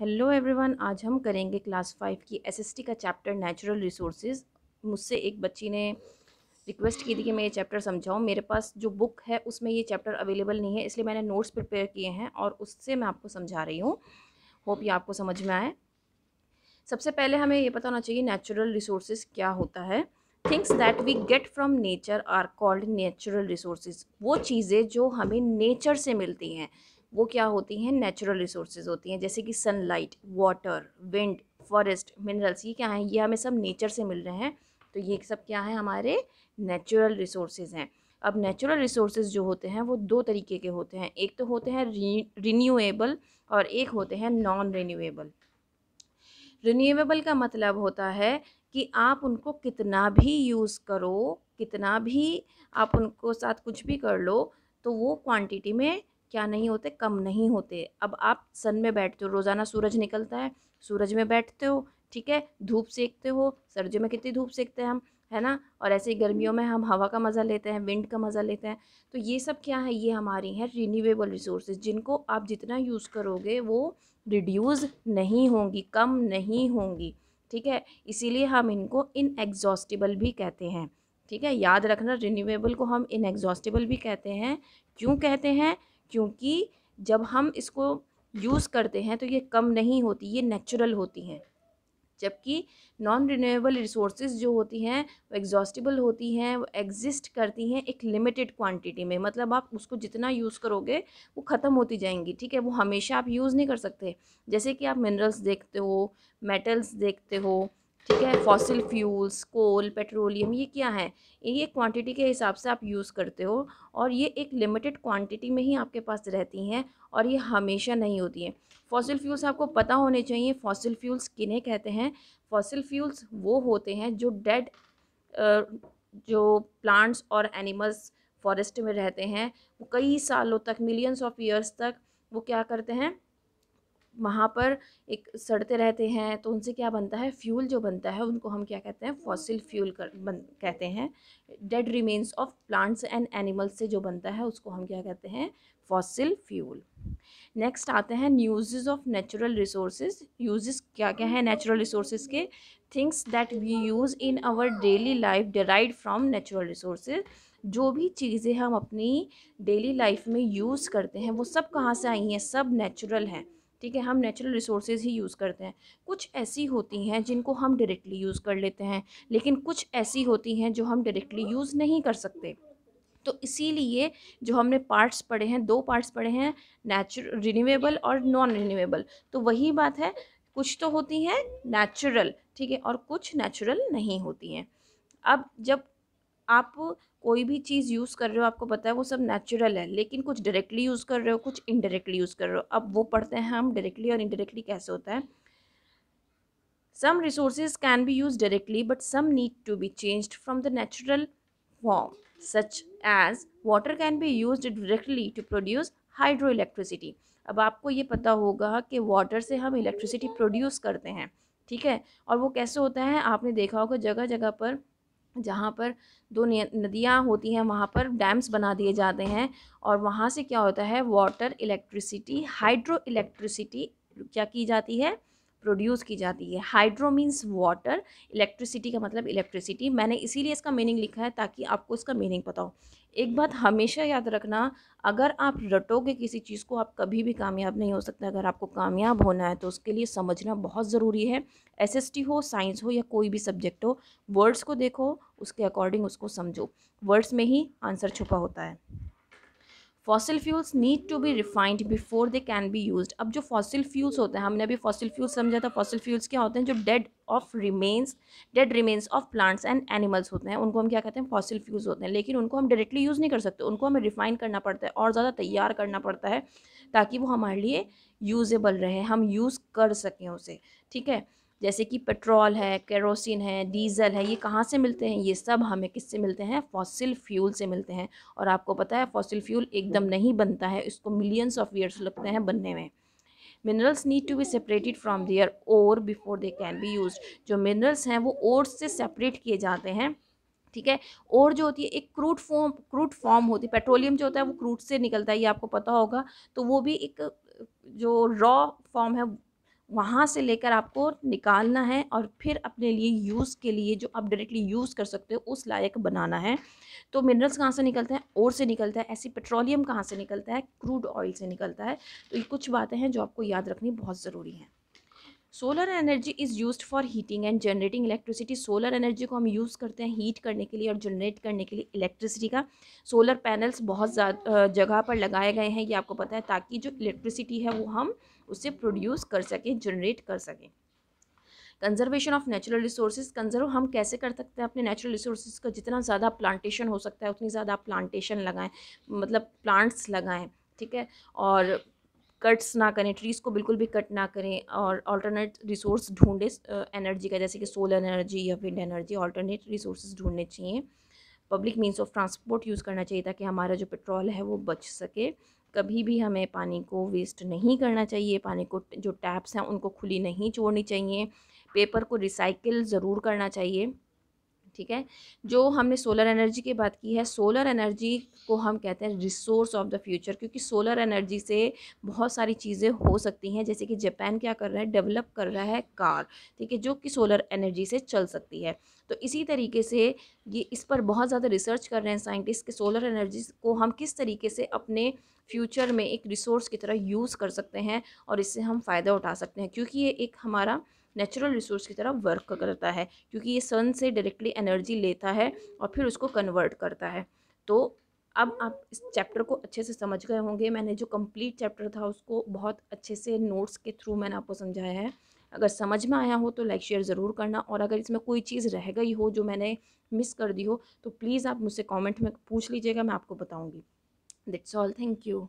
hello everyone आज हम करेंगे क्लास फाइव की एसएसटी का चैप्टर नेचुरल रिसोर्सेज मुझसे एक बच्ची ने रिक्वेस्ट की थी कि मैं ये चैप्टर समझाऊँ मेरे पास जो बुक है उसमें ये चैप्टर अवेलेबल नहीं है इसलिए मैंने नोट्स प्रिपेयर किए हैं और उससे मैं आपको समझा रही हूँ होप ये आपको समझ में आए सबसे पहले हमें ये पता होना चाहिए नेचुरल रिसोर्सेज क्या होता है things that we get from nature are called natural resources वो चीज़ें जो हमें नेचर से मिलती हैं वो क्या होती हैं नेचुरल रिसोर्सेज होती हैं जैसे कि sunlight water wind forest minerals ये क्या हैं ये हमें सब नेचर से मिल रहे हैं तो ये सब क्या है हमारे नेचुरल रिसोर्सेज हैं अब नेचुरल रिसोर्सेज जो होते हैं वो दो तरीके के होते हैं एक तो होते हैं रिन्यूएबल और एक होते हैं नॉन रिन्यूएबल रिन्यूएबल का मतलब होता है कि आप उनको कितना भी यूज़ करो कितना भी आप उनको साथ कुछ भी कर लो तो वो क्वांटिटी में क्या नहीं होते कम नहीं होते अब आप सन में बैठते हो रोज़ाना सूरज निकलता है सूरज में बैठते हो ठीक है धूप सेकते हो सर्दियों में कितनी धूप सेकते हैं हम है ना और ऐसे ही गर्मियों में हम हवा का मज़ा लेते हैं विंड का मज़ा लेते हैं तो ये सब क्या है ये हमारी हैं रिन्यूएबल रिसोर्सेज जिनको आप जितना यूज़ करोगे वो रिड्यूज़ नहीं होंगी कम नहीं होंगी ठीक है इसीलिए हम इनको इनएग्जॉस्टिबल भी कहते हैं ठीक है याद रखना रीन्यूएबल को हम इनएग्जॉस्टिबल भी कहते हैं क्यों कहते हैं क्योंकि जब हम इसको यूज़ करते हैं तो ये कम नहीं होती ये नेचुरल होती हैं जबकि नॉन रिन्यूएबल रिसोर्सेज जो होती हैं वो एग्जॉस्टिबल होती हैं वो एग्जिस्ट करती हैं एक लिमिटेड क्वांटिटी में मतलब आप उसको जितना यूज़ करोगे वो ख़त्म होती जाएंगी ठीक है वो हमेशा आप यूज़ नहीं कर सकते जैसे कि आप मिनरल्स देखते हो मेटल्स देखते हो ठीक है फॉसिल फ्यूल्स कोल पेट्रोलियम ये क्या है ये क्वांटिटी के हिसाब से आप यूज़ करते हो और ये एक लिमिटेड क्वांटिटी में ही आपके पास रहती हैं और ये हमेशा नहीं होती हैं फॉसिल फ्यूल्स आपको पता होने चाहिए फॉसिल फ्यूल्स किन्हें कहते हैं फॉसिल फ्यूल्स वो होते हैं जो डेड जो प्लांट्स और एनिमल्स फॉरेस्ट में रहते हैं वो कई सालों तक मिलियंस ऑफ ईयर्स तक वो क्या करते हैं वहाँ पर एक सड़ते रहते हैं तो उनसे क्या बनता है फ्यूल जो बनता है उनको हम क्या कहते हैं फॉसिल फ्यूल कर बन कहते हैं dead remains of plants and animals से जो बनता है उसको हम क्या कहते हैं फॉसिल फ्यूल नेक्स्ट आते हैं uses of natural resources uses क्या क्या हैं नेचुरल रिसोर्सेज के things that we use in our daily life derived from natural resources जो भी चीज़ें हम अपनी डेली लाइफ में यूज़ करते हैं वो सब कहाँ से आई हैं सब नेचुरल हैं ठीक है हम नेचुरल रिसोर्सेज ही यूज़ करते हैं कुछ ऐसी होती हैं जिनको हम डायरेक्टली यूज़ कर लेते हैं लेकिन कुछ ऐसी होती हैं जो हम डायरेक्टली यूज़ नहीं कर सकते तो इसीलिए जो हमने पार्ट्स पढ़े हैं दो पार्ट्स पढ़े हैं नेचुरल रिन्यूएबल और नॉन रिन्यूएबल तो वही बात है कुछ तो होती हैं नेचुरल ठीक है और कुछ नेचुरल नहीं होती हैं अब जब आप कोई भी चीज़ यूज़ कर रहे हो आपको पता है वो सब नेचुरल है लेकिन कुछ डायरेक्टली यूज़ कर रहे हो कुछ इनडायरेक्टली यूज़ कर रहे हो अब वो पढ़ते हैं हम डायरेक्टली और इनडायरेक्टली कैसे होता है some resource can be use directly but some need to be change from the natural form such as water can be use directly to produce hydro electricity अब आपको ये पता होगा कि वाटर से हम इलेक्ट्रिसिटी प्रोड्यूस करते हैं ठीक है और वो कैसे होता है आपने देखा होगा जगह जगह पर जहाँ पर दो नदियाँ होती हैं वहाँ पर डैम्स बना दिए जाते हैं और वहाँ से क्या होता है वाटर इलेक्ट्रिसिटी हाइड्रो इलेक्ट्रिसिटी क्या की जाती है प्रोड्यूस की जाती है हाइड्रो मीन्स वाटर इलेक्ट्रिसिटी का मतलब इलेक्ट्रिसिटी मैंने इसीलिए इसका मीनिंग लिखा है ताकि आपको इसका मीनिंग पता हो एक बात हमेशा याद रखना अगर आप रटोगे किसी चीज़ को आप कभी भी कामयाब नहीं हो सकते अगर आपको कामयाब होना है तो उसके लिए समझना बहुत ज़रूरी है एसएसटी हो साइंस हो या कोई भी सब्जेक्ट हो वर्ड्स को देखो उसके अकॉर्डिंग उसको समझो वर्ड्स में ही आंसर छुपा होता है fossil fuels need to be refined before they can be use अब जो फॉसिल फ्यूल्स होते हैं हमने अभी फॉसिल फ्यूल्स समझा था फॉसिल फ्यूल्स क्या होते हैं जो dead of remains dead remains of plants and animals होते हैं उनको हम क्या कहते हैं फॉसिल फ्यूल्स होते हैं लेकिन उनको हम डायरेक्टली यूज़ नहीं कर सकते उनको हमें रिफाइन करना पड़ता है और ज़्यादा तैयार करना पड़ता है ताकि वो हमारे लिए यूजेबल रहे हम यूज़ कर सकें उसे ठीक है जैसे कि पेट्रोल है केरोसिन है डीज़ल है ये कहाँ से मिलते हैं ये सब हमें किससे मिलते हैं फॉसिल फ्यूल से मिलते हैं और आपको पता है फॉसिल फ्यूल एकदम नहीं बनता है इसको मिलियंस ऑफ ईयर्स लगते हैं बनने में minerals need to be separated from their ore before they can be use जो मिनरल्स हैं वो ओर से सेपरेट किए जाते हैं ठीक है और जो होती है एक क्रूड फॉर्म क्रूड फॉर्म होती है पेट्रोलियम जो होता है वो क्रूड से निकलता है ये आपको पता होगा तो वो भी एक जो रॉ फॉर्म है वहाँ से लेकर आपको निकालना है और फिर अपने लिए यूज़ के लिए जो आप डायरेक्टली यूज़ कर सकते हो उस लायक बनाना है तो मिनरल्स कहाँ से निकलते हैं और से निकलता है ऐसी पेट्रोलियम कहाँ से निकलता है क्रूड ऑयल से निकलता है तो ये कुछ बातें हैं जो आपको याद रखनी बहुत ज़रूरी हैं solar energy is use for heating and generating electricity solar energy को हम यूज़ करते हैं हीट करने के लिए और जनरेट करने के लिए इलेक्ट्रिसिटी का सोलर पैनल्स बहुत जगह पर लगाए गए हैं ये आपको पता है ताकि जो इलेक्ट्रिसिटी है वो हम उसे प्रोड्यूस कर सकें जनरेट कर सकें conservation of natural resources conserve हम कैसे कर सकते हैं अपने नेचुरल रिसोर्सेज का जितना ज़्यादा प्लांटेशन हो सकता है उतनी ज़्यादा प्लांटेशन लगाएं मतलब प्लांट्स लगाएं ठीक है और कट्स ना करें ट्रीज़ को बिल्कुल भी कट ना करें और ऑल्टरनेट रिसोर्स ढूंढें एनर्जी का जैसे कि सोलर एनर्जी या विंड एनर्जी ऑल्टरनेट रिसोर्स ढूंढने चाहिए public means of transport use करना चाहिए ताकि हमारा जो पेट्रोल है वो बच सके कभी भी हमें पानी को वेस्ट नहीं करना चाहिए पानी को जो टैप्स हैं उनको खुली नहीं छोड़नी चाहिए पेपर को रिसाइकिल ज़रूर करना चाहिए ठीक है जो हमने सोलर एनर्जी की बात की है सोलर एनर्जी को हम कहते हैं रिसोर्स ऑफ द फ्यूचर क्योंकि सोलर एनर्जी से बहुत सारी चीज़ें हो सकती हैं जैसे कि जापान क्या कर रहा है डेवलप कर रहा है कार ठीक है जो कि सोलर एनर्जी से चल सकती है तो इसी तरीके से ये इस पर बहुत ज़्यादा रिसर्च कर रहे हैं साइंटिस्ट कि सोलर एनर्जी को हम किस तरीके से अपने फ्यूचर में एक रिसोर्स की तरह यूज़ कर सकते हैं और इससे हम फ़ायदा उठा सकते हैं क्योंकि ये एक हमारा नेचुरल रिसोर्स की तरह वर्क करता है क्योंकि ये सन से डायरेक्टली एनर्जी लेता है और फिर उसको कन्वर्ट करता है तो अब आप इस चैप्टर को अच्छे से समझ गए होंगे मैंने जो कंप्लीट चैप्टर था उसको बहुत अच्छे से नोट्स के थ्रू मैंने आपको समझाया है अगर समझ में आया हो तो लाइक शेयर ज़रूर करना और अगर इसमें कोई चीज़ रह गई हो जो मैंने मिस कर दी हो तो प्लीज़ आप मुझसे कमेंट में पूछ लीजिएगा मैं आपको बताऊंगी दिट्स ऑल थैंक यू